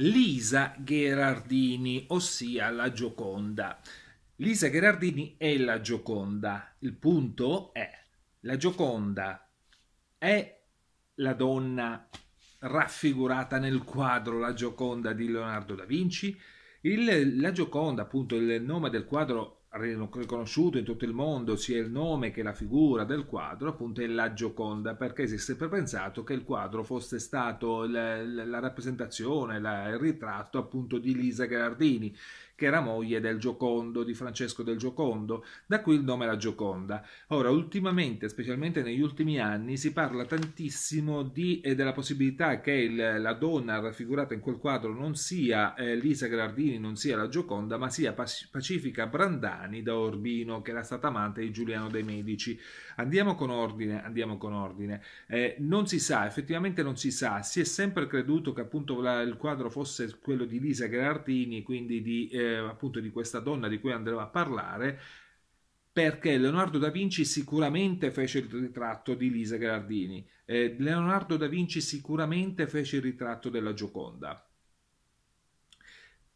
Lisa Gherardini, ossia la Gioconda. Lisa Gherardini è la Gioconda. Il punto è la Gioconda è la donna raffigurata nel quadro La Gioconda di Leonardo da Vinci. Il, la Gioconda, appunto, il nome del quadro riconosciuto in tutto il mondo sia il nome che la figura del quadro, appunto è la Gioconda, perché si è sempre pensato che il quadro fosse stato la, la rappresentazione, la, il ritratto appunto di Lisa Gherardini, che era moglie del Giocondo, di Francesco del Giocondo, da cui il nome la Gioconda. Ora, ultimamente, specialmente negli ultimi anni, si parla tantissimo di, eh, della possibilità che il, la donna raffigurata in quel quadro non sia eh, Lisa Gherardini, non sia la Gioconda, ma sia Pacifica Brandà. Giordani da Orbino, che era stata amante di Giuliano dei Medici. Andiamo con ordine, andiamo con ordine. Eh, non si sa, effettivamente non si sa, si è sempre creduto che appunto la, il quadro fosse quello di Lisa Gherardini, quindi di, eh, appunto di questa donna di cui andremo a parlare, perché Leonardo da Vinci sicuramente fece il ritratto di Lisa Gherardini, eh, Leonardo da Vinci sicuramente fece il ritratto della Gioconda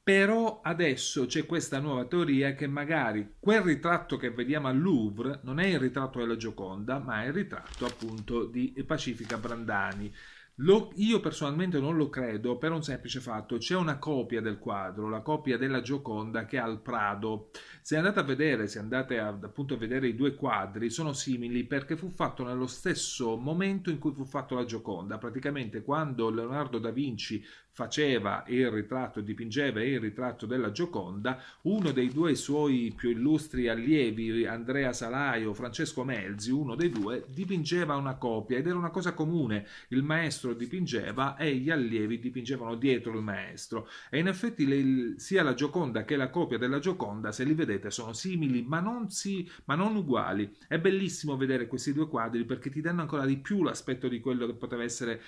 però adesso c'è questa nuova teoria che magari quel ritratto che vediamo al Louvre non è il ritratto della Gioconda, ma è il ritratto appunto di Pacifica Brandani. Lo, io personalmente non lo credo per un semplice fatto, c'è una copia del quadro, la copia della Gioconda che è al Prado. Se andate a vedere, se andate a, appunto a vedere i due quadri, sono simili perché fu fatto nello stesso momento in cui fu fatto la Gioconda. Praticamente quando Leonardo da Vinci faceva il ritratto, dipingeva il ritratto della Gioconda, uno dei due suoi più illustri allievi, Andrea Salai o Francesco Melzi, uno dei due, dipingeva una copia ed era una cosa comune, il maestro dipingeva e gli allievi dipingevano dietro il maestro e in effetti le, sia la Gioconda che la copia della Gioconda, se li vedete, sono simili ma non, si, ma non uguali. È bellissimo vedere questi due quadri perché ti danno ancora di più l'aspetto di quello che poteva essere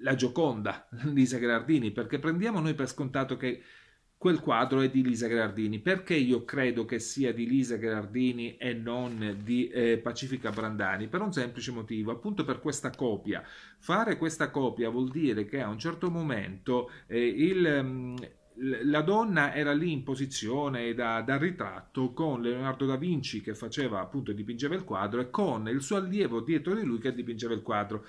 la Gioconda Lisa Gherardini, perché prendiamo noi per scontato che quel quadro è di Lisa Gherardini. Perché io credo che sia di Lisa Gherardini e non di eh, Pacifica Brandani? Per un semplice motivo, appunto per questa copia. Fare questa copia vuol dire che a un certo momento eh, il... Mm, la donna era lì in posizione da, da, ritratto con Leonardo da Vinci che faceva appunto dipingeva il quadro e con il suo allievo dietro di lui che dipingeva il quadro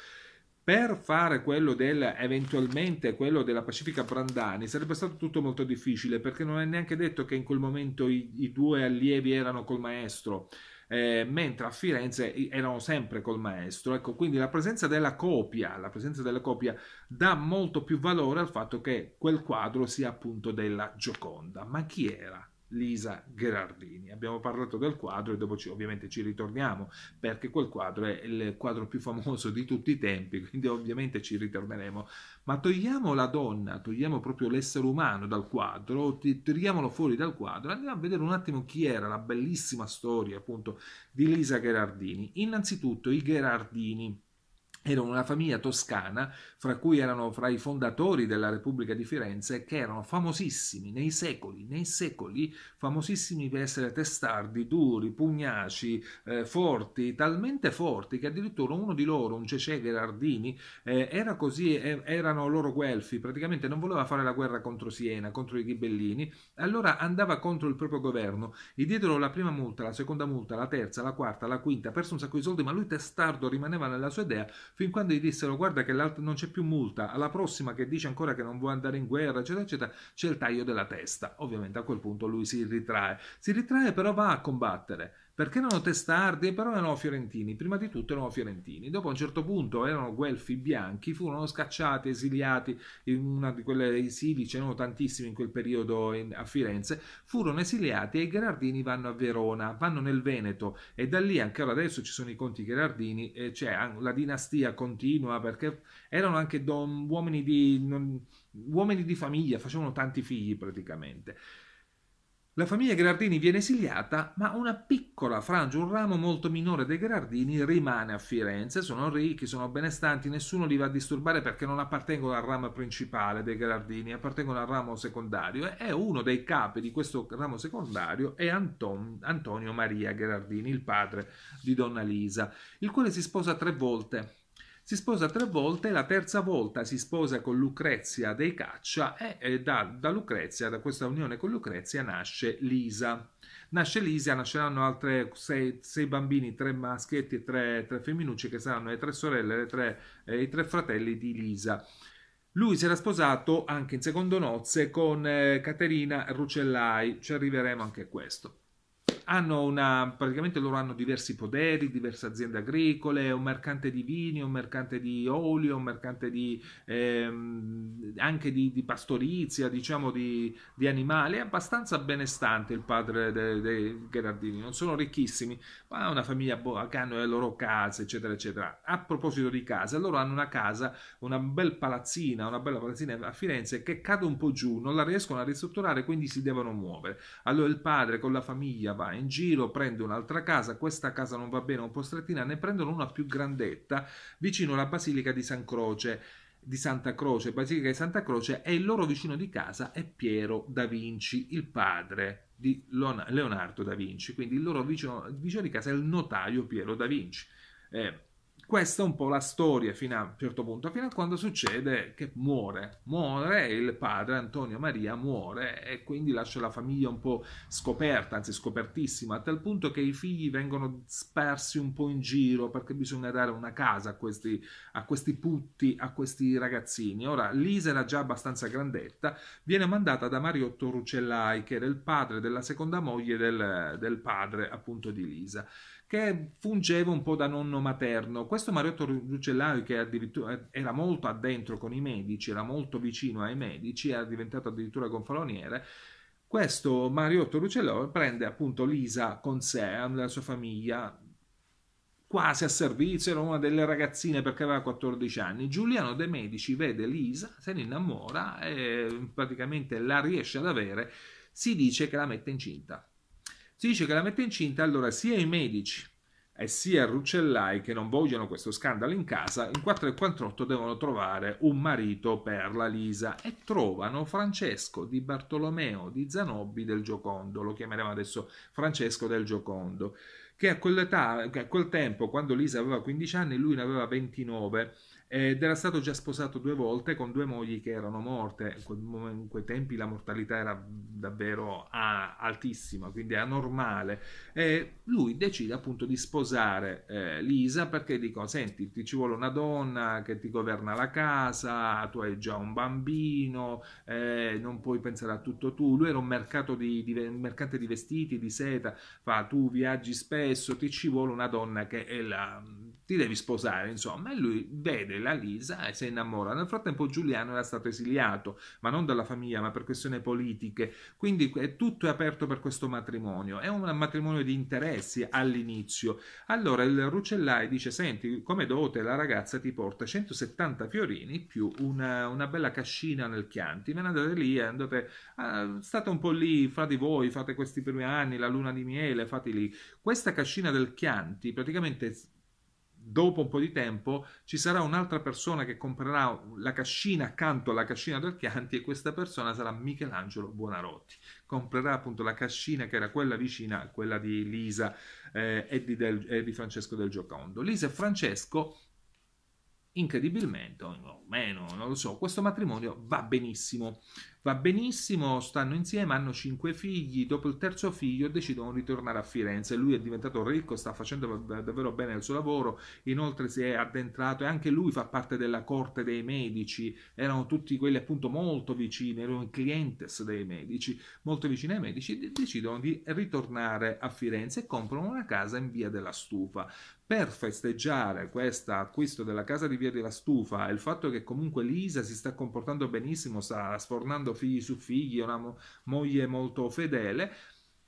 per fare quello del eventualmente quello della Pacifica Brandani sarebbe stato tutto molto difficile perché non è neanche detto che in quel momento i, i due allievi erano col maestro eh, mentre a Firenze erano sempre col maestro ecco quindi la presenza della copia la presenza della copia dà molto più valore al fatto che quel quadro sia appunto della Gioconda ma chi era Lisa Gherardini. Abbiamo parlato del quadro e dopo ci, ovviamente ci ritorniamo perché quel quadro è il quadro più famoso di tutti i tempi, quindi ovviamente ci ritorneremo. Ma togliamo la donna, togliamo proprio l'essere umano dal quadro, tiriamolo fuori dal quadro, andiamo a vedere un attimo chi era la bellissima storia appunto di Lisa Gherardini. Innanzitutto i Gherardini era una famiglia toscana, fra cui erano fra i fondatori della Repubblica di Firenze, che erano famosissimi nei secoli, nei secoli, famosissimi per essere testardi, duri, pugnaci, eh, forti, talmente forti che addirittura uno di loro, un Cece Gherardini, eh, era così, eh, erano loro guelfi, praticamente non voleva fare la guerra contro Siena, contro i ghibellini, allora andava contro il proprio governo, gli diedero la prima multa, la seconda multa, la terza, la quarta, la quinta, perse un sacco di soldi, ma lui testardo rimaneva nella sua idea, fin quando gli dissero guarda che l'altro non c'è più multa, alla prossima che dice ancora che non vuole andare in guerra, eccetera, eccetera, c'è il taglio della testa. Ovviamente a quel punto lui si ritrae. Si ritrae però va a combattere. Perché erano testardi e però erano fiorentini, prima di tutto erano fiorentini, dopo a un certo punto erano guelfi bianchi, furono scacciati, esiliati in una di quelle esili, c'erano tantissimi in quel periodo in, a Firenze, furono esiliati e i Gherardini vanno a Verona, vanno nel Veneto e da lì ancora adesso ci sono i conti Gherardini, c'è cioè, la dinastia continua perché erano anche don, uomini di... Non, uomini di famiglia, facevano tanti figli praticamente. La famiglia Gherardini viene esiliata, ma una piccola frangia, un ramo molto minore dei Gherardini rimane a Firenze, sono ricchi, sono benestanti, nessuno li va a disturbare perché non appartengono al ramo principale dei Gherardini, appartengono al ramo secondario e uno dei capi di questo ramo secondario è Anton, Antonio Maria Gherardini, il padre di Donna Lisa, il quale si sposa tre volte si sposa tre volte, la terza volta si sposa con Lucrezia dei Caccia e da, da Lucrezia, da questa unione con Lucrezia, nasce Lisa. Nasce Lisa, nasceranno altri sei, sei, bambini, tre maschietti e tre, tre femminucci che saranno le tre sorelle, le tre, eh, i tre fratelli di Lisa. Lui si era sposato anche in secondo nozze con eh, Caterina Rucellai, ci arriveremo anche a questo hanno una, praticamente loro hanno diversi poderi, diverse aziende agricole, un mercante di vini, un mercante di olio, un mercante di, ehm, anche di, di, pastorizia, diciamo di, di, animali, è abbastanza benestante il padre dei, dei Gherardini, non sono ricchissimi, ma ha una famiglia boh, che hanno le loro case, eccetera, eccetera. A proposito di case, loro hanno una casa, una bel palazzina, una bella palazzina a Firenze che cade un po' giù, non la riescono a ristrutturare, quindi si devono muovere. Allora il padre con la famiglia va in giro, prende un'altra casa, questa casa non va bene, un po' strettina, ne prendono una più grandetta vicino alla Basilica di San Croce di Santa Croce, Basilica di Santa Croce, e il loro vicino di casa è Piero da Vinci, il padre di Leonardo da Vinci. Quindi il loro vicino, vicino di casa è il notaio Piero da Vinci. Eh, questa è un po' la storia fino a un certo punto, fino a quando succede che muore, muore il padre Antonio Maria muore e quindi lascia la famiglia un po' scoperta, anzi scopertissima, a tal punto che i figli vengono sparsi un po' in giro perché bisogna dare una casa a questi, a questi putti, a questi ragazzini. Ora Lisa era già abbastanza grandetta, viene mandata da Mariotto Rucellai, che era il padre della seconda moglie del, del padre appunto di Lisa che fungeva un po' da nonno materno. Questo Mariotto Rucellai, che eh, era molto addentro con i medici, era molto vicino ai medici, era diventato addirittura gonfaloniere, questo Mariotto Rucellai prende appunto Lisa con sé, la sua famiglia, quasi a servizio, era una delle ragazzine perché aveva 14 anni. Giuliano De Medici vede Lisa, se ne innamora e praticamente la riesce ad avere, si dice che la mette incinta si dice che la mette incinta, allora sia i medici e sia Ruccellai che non vogliono questo scandalo in casa, in 4 e 48 devono trovare un marito per la Lisa e trovano Francesco di Bartolomeo di Zanobbi del Giocondo, lo chiameremo adesso Francesco del Giocondo, che a, che a quel tempo, quando Lisa aveva 15 anni, lui ne aveva 29 ed era stato già sposato due volte con due mogli che erano morte. In, que- in quei tempi la mortalità era davvero ah, altissima, quindi anormale. E lui decide appunto di sposare eh, Lisa perché dico: Senti, ti ci vuole una donna che ti governa la casa, tu hai già un bambino, eh, non puoi pensare a tutto tu. Lui era un mercato di, di, mercante di vestiti, di seta, fa tu viaggi spesso, ti ci vuole una donna che è la ti devi sposare, insomma. E lui vede la Lisa e si innamora. Nel frattempo Giuliano era stato esiliato, ma non dalla famiglia, ma per questioni politiche. Quindi è tutto è aperto per questo matrimonio. È un matrimonio di interessi all'inizio. Allora il Rucellai dice, senti, come dote la ragazza ti porta 170 fiorini più una, una bella cascina nel Chianti. Ve ne andate lì, andate, uh, state un po' lì fra di voi, fate questi primi anni, la luna di miele, fate lì. Questa cascina del Chianti praticamente dopo un po' di tempo ci sarà un'altra persona che comprerà la cascina accanto alla cascina del Chianti e questa persona sarà Michelangelo Buonarotti. Comprerà appunto la cascina che era quella vicina a quella di Lisa eh, e, di del, e di Francesco del Giocondo. Lisa e Francesco incredibilmente, o meno, non lo so, questo matrimonio va benissimo. Va benissimo, stanno insieme, hanno cinque figli, dopo il terzo figlio decidono di tornare a Firenze, lui è diventato ricco, sta facendo davvero bene il suo lavoro, inoltre si è addentrato e anche lui fa parte della corte dei medici, erano tutti quelli appunto molto vicini, erano clientes dei medici, molto vicini ai medici, decidono di ritornare a Firenze e comprano una casa in via della stufa per festeggiare questo acquisto della casa di Via della Stufa e il fatto che comunque Lisa si sta comportando benissimo, sta sfornando Leonardo, figli su figli, una mo moglie molto fedele,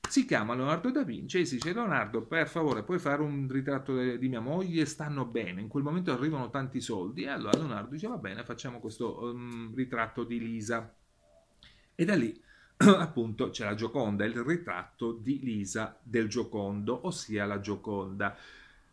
si chiama Leonardo da Vinci e si dice Leonardo per favore puoi fare un ritratto di mia moglie stanno bene in quel momento arrivano tanti soldi e allora Leonardo dice va bene facciamo questo um, ritratto di Lisa e da lì appunto c'è la Gioconda il ritratto di Lisa del Giocondo ossia la Gioconda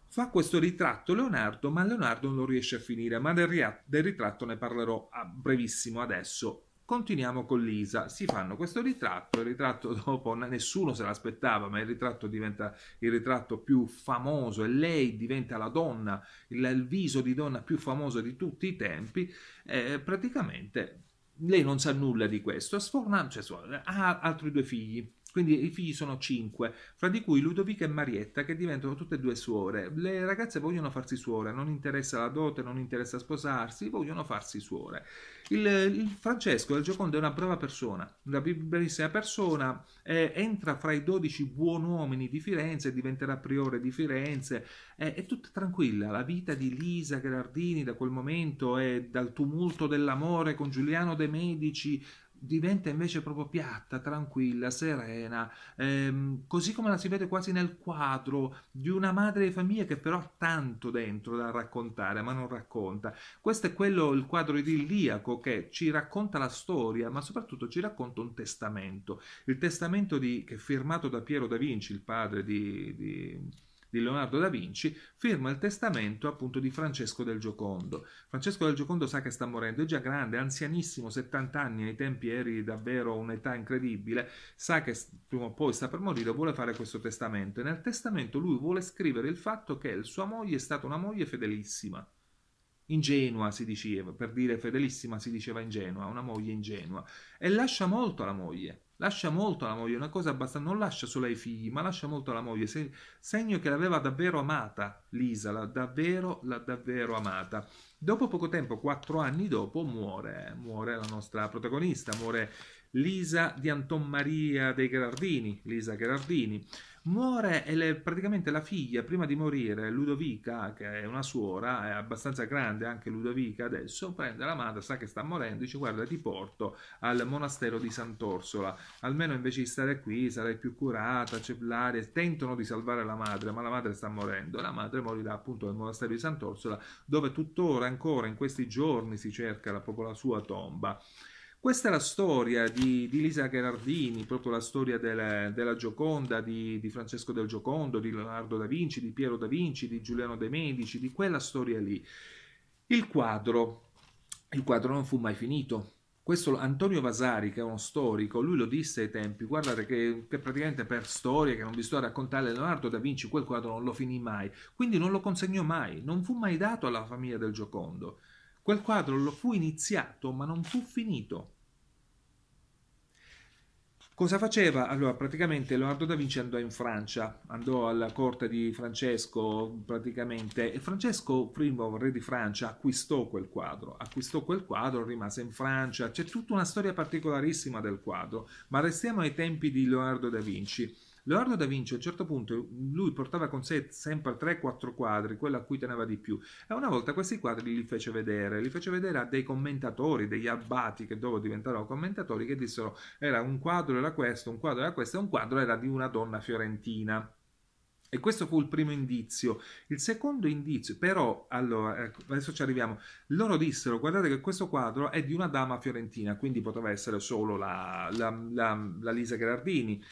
fa questo ritratto Leonardo ma Leonardo non lo riesce a finire ma del, del ritratto ne parlerò a brevissimo adesso Continuiamo con Lisa, si fanno questo ritratto, il ritratto dopo nessuno se l'aspettava, ma il ritratto diventa il ritratto più famoso e lei diventa la donna, il, il viso di donna più famoso di tutti i tempi, eh, praticamente lei non sa nulla di questo, sforna, cioè, ha altri due figli, quindi i figli sono cinque, fra di cui Ludovica e Marietta che diventano tutte e due suore. Le ragazze vogliono farsi suore, non interessa la dote, non interessa sposarsi, vogliono farsi suore. Il, il Francesco del Giocondo è una brava persona, una bellissima persona, eh, entra fra i dodici buon uomini di Firenze, diventerà priore di Firenze, eh, è tutta tranquilla. La vita di Lisa Gherardini da quel momento è dal tumulto dell'amore con Giuliano De Medici diventa invece proprio piatta, tranquilla, serena, ehm, così come la si vede quasi nel quadro di una madre di famiglia che però ha tanto dentro da raccontare, ma non racconta. Questo è quello, il quadro idilliaco che ci racconta la storia, ma soprattutto ci racconta un testamento. Il testamento di, che è firmato da Piero da Vinci, il padre di, di di Leonardo da Vinci, firma il testamento appunto di Francesco del Giocondo. Francesco del Giocondo sa che sta morendo, è già grande, anzianissimo, 70 anni, ai tempi eri davvero un'età incredibile, sa che prima o poi sta per morire, vuole fare questo testamento e nel testamento lui vuole scrivere il fatto che sua moglie è stata una moglie fedelissima ingenua si diceva, per dire fedelissima si diceva ingenua, una moglie ingenua, e lascia molto alla moglie lascia molto alla moglie, una cosa abbastanza, non lascia solo ai figli, ma lascia molto alla moglie, Se, segno che l'aveva davvero amata, Lisa, l'ha davvero, l'ha davvero amata. Dopo poco tempo, quattro anni dopo, muore, muore la nostra protagonista, muore Lisa di Anton Maria dei Gherardini, Lisa Gherardini muore e le, praticamente la figlia prima di morire, Ludovica, che è una suora, è abbastanza grande anche Ludovica adesso, prende la madre, sa che sta morendo, dice guarda ti porto al monastero di Sant'Orsola, almeno invece di stare qui sarai più curata, c'è l'aria, tentano di salvare la madre, ma la madre sta morendo, la madre morirà appunto nel monastero di Sant'Orsola, dove tuttora ancora in questi giorni si cerca proprio la sua tomba. Questa è la storia di, di Lisa Gherardini, proprio la storia della, della Gioconda, di, di, Francesco del Giocondo, di Leonardo da Vinci, di Piero da Vinci, di Giuliano de' Medici, di quella storia lì. Il quadro, il quadro non fu mai finito. Questo Antonio Vasari, che è uno storico, lui lo disse ai tempi, guardate che, che praticamente per storia che non vi sto a raccontare Leonardo da Vinci quel quadro non lo finì mai, quindi non lo consegnò mai, non fu mai dato alla famiglia del Giocondo. Quel quadro lo fu iniziato ma non fu finito. Cosa faceva? Allora, praticamente Leonardo da Vinci andò in Francia, andò alla corte di Francesco praticamente e Francesco I, re di Francia, acquistò quel quadro, acquistò quel quadro, rimase in Francia, c'è tutta una storia particolarissima del quadro, ma restiamo ai tempi di Leonardo da Vinci. Leonardo da Vinci a un certo punto lui portava con sé sempre 3-4 quadri, quello a cui teneva di più, e una volta questi quadri li fece vedere, li fece vedere a dei commentatori, degli abbati che dopo diventarono commentatori, che dissero era un quadro era questo, un quadro era questo, e un quadro era di una donna fiorentina. E questo fu il primo indizio. Il secondo indizio, però, allora, ecco, adesso ci arriviamo. Loro dissero, guardate che questo quadro è di una dama fiorentina, quindi poteva essere solo la, la, la, la Lisa Gherardini,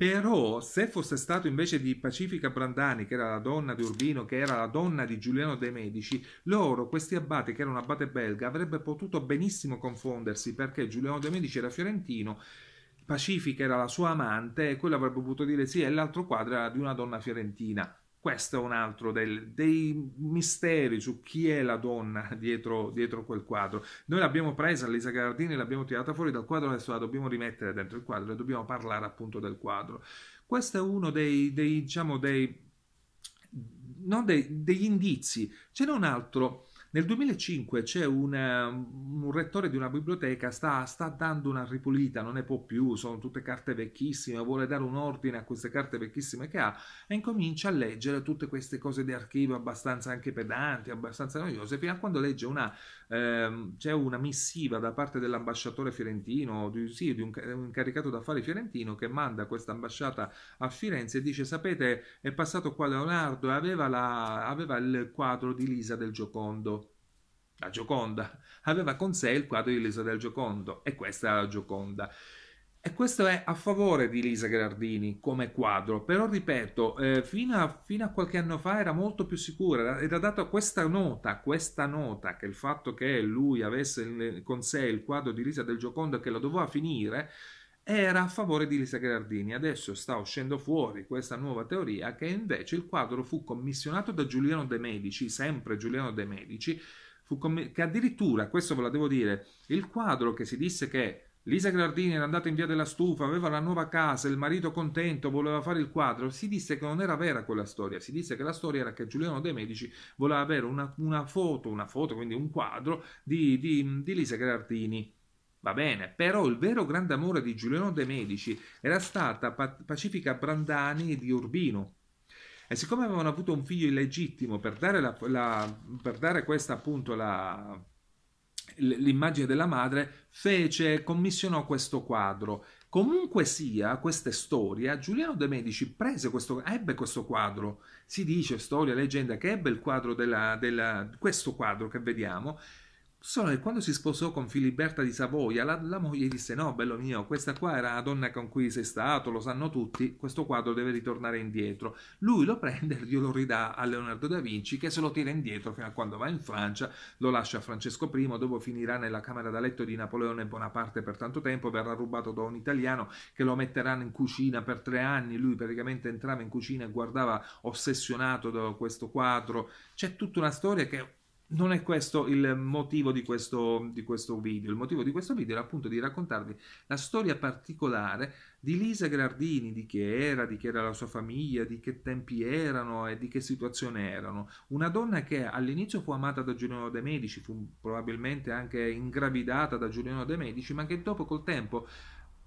però se fosse stato invece di Pacifica Brandani, che era la donna di Urbino, che era la donna di Giuliano De Medici, loro, questi abbate, che era un abate belga, avrebbe potuto benissimo confondersi perché Giuliano De Medici era fiorentino, Pacifica era la sua amante e quello avrebbe potuto dire sì, e l'altro quadro era di una donna fiorentina. Questo è un altro del, dei misteri su chi è la donna dietro, dietro quel quadro. Noi l'abbiamo presa, Lisa Gardini, l'abbiamo tirata fuori dal quadro, adesso la dobbiamo rimettere dentro il quadro e dobbiamo parlare appunto del quadro. Questo è uno dei, dei diciamo, dei, dei, degli indizi. Ce n'è un altro nel 2005 c'è una, um, un rettore di una biblioteca, sta, sta dando una ripulita, non ne può più, sono tutte carte vecchissime, vuole dare un ordine a queste carte vecchissime che ha e incomincia a leggere tutte queste cose di archivio abbastanza anche pedanti, abbastanza noiose, fino a quando legge una ehm, c'è una missiva da parte dell'ambasciatore fiorentino, di, sì, di un, un incaricato d'affari fiorentino che manda questa ambasciata a Firenze e dice sapete è passato qua Leonardo e aveva, la, aveva il quadro di Lisa del Giocondo la Gioconda, aveva con sé il quadro di Lisa del Giocondo e questa è la Gioconda. E questo è a favore di Lisa Gherardini come quadro, però ripeto, eh, fino, a, fino, a, qualche anno fa era molto più sicura ed ha dato questa nota, questa nota che il fatto che lui avesse con sé il quadro di Lisa del Giocondo e che lo doveva finire era a favore di Lisa Gherardini. Adesso sta uscendo fuori questa nuova teoria che invece il quadro fu commissionato da Giuliano De Medici, sempre Giuliano De Medici, che addirittura, questo ve lo devo dire, il quadro che si disse che Lisa Gardini era andata in via della stufa, aveva la nuova casa, il marito contento, voleva fare il quadro. Si disse che non era vera quella storia, si disse che la storia era che Giuliano De Medici voleva avere una, una foto, una foto, quindi un quadro di, di, di Lisa Gardini. Va bene, però il vero grande amore di Giuliano De Medici era stata Pacifica Brandani di Urbino. E siccome avevano avuto un figlio illegittimo per dare, la, la, per dare questa appunto la, l'immagine della madre, fece, commissionò questo quadro. Comunque sia, questa storia, Giuliano de' Medici prese questo, ebbe questo quadro, si dice, storia, leggenda, che ebbe il quadro della, della, questo quadro che vediamo Solo che quando si sposò con Filiberta di Savoia, la, la, moglie disse: No, bello mio, questa qua era la donna con cui sei stato, lo sanno tutti, questo quadro deve ritornare indietro. Lui lo prende e glielo ridà a Leonardo da Vinci, che se lo tira indietro fino a quando va in Francia, lo lascia a Francesco I, Dopo finirà nella camera da letto di Napoleone Bonaparte per tanto tempo, verrà rubato da un italiano che lo metterà in cucina per tre anni. Lui praticamente entrava in cucina e guardava ossessionato da questo quadro. C'è tutta una storia che non è questo il motivo di questo, di questo, video. Il motivo di questo video era appunto di raccontarvi la storia particolare di Lisa Gardini, di chi era, di chi era la sua famiglia, di che tempi erano e di che situazione erano. Una donna che all'inizio fu amata da Giuliano De Medici, fu probabilmente anche ingravidata da Giuliano De Medici, ma che dopo col tempo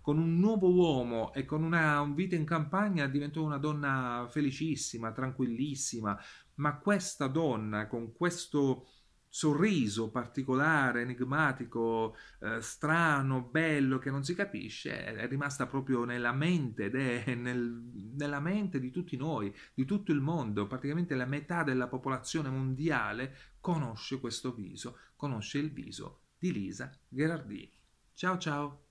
con un nuovo uomo e con una vita in campagna diventò una donna felicissima, tranquillissima, ma questa donna con questo sorriso particolare, enigmatico, eh, strano, bello, che non si capisce, è rimasta proprio nella mente ed è nel, nella mente di tutti noi, di tutto il mondo, praticamente la metà della popolazione mondiale conosce questo viso, conosce il viso di Lisa Gherardini. Ciao ciao!